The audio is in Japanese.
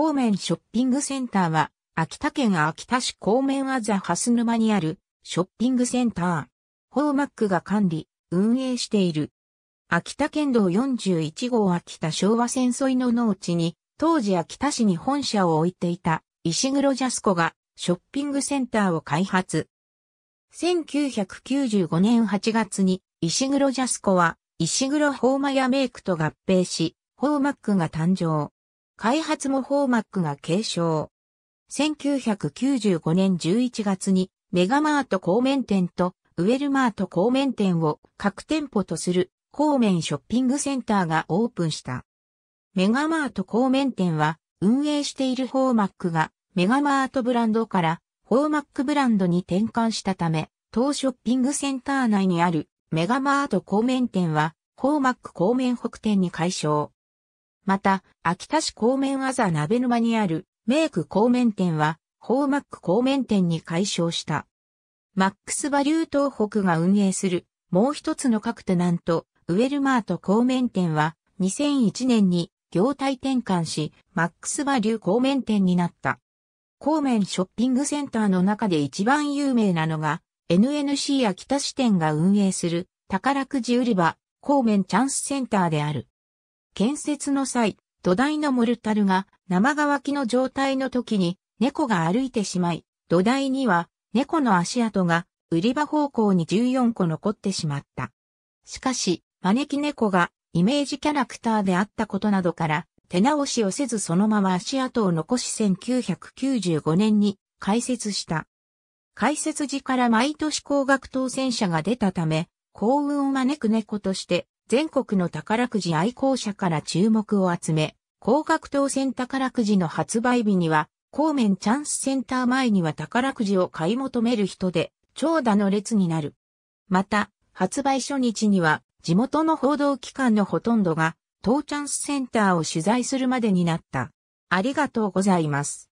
公面ショッピングセンターは、秋田県秋田市孔面あざ蓮沼にあるショッピングセンター。ホーマックが管理、運営している。秋田県道41号秋田昭和戦争の農地に、当時秋田市に本社を置いていた石黒ジャスコがショッピングセンターを開発。1995年8月に石黒ジャスコは石黒ホーマヤメイクと合併し、ホーマックが誕生。開発もホーマックが継承。1995年11月にメガマート公面店とウェルマート公面店を各店舗とする公面ショッピングセンターがオープンした。メガマート公面店は運営しているホーマックがメガマートブランドからホーマックブランドに転換したため、当ショッピングセンター内にあるメガマート公面店はホーマック公面北店に解消。また、秋田市公面あざ鍋沼にある、メイク公面店は、ホーマック公面店に改称した。マックスバリュー東北が運営する、もう一つの各テナント、ウェルマート公面店は、2001年に業態転換し、マックスバリュー公面店になった。公面ショッピングセンターの中で一番有名なのが、NNC 秋田支店が運営する宝くじ売り場、公面チャンスセンターである。建設の際、土台のモルタルが生乾きの状態の時に猫が歩いてしまい、土台には猫の足跡が売り場方向に14個残ってしまった。しかし、招き猫がイメージキャラクターであったことなどから、手直しをせずそのまま足跡を残し1995年に開設した。開設時から毎年高額当選者が出たため、幸運を招く猫として全国の宝くじ愛好者から注目を集め、高額当選宝くじの発売日には、公面チャンスセンター前には宝くじを買い求める人で、長蛇の列になる。また、発売初日には、地元の報道機関のほとんどが、当チャンスセンターを取材するまでになった。ありがとうございます。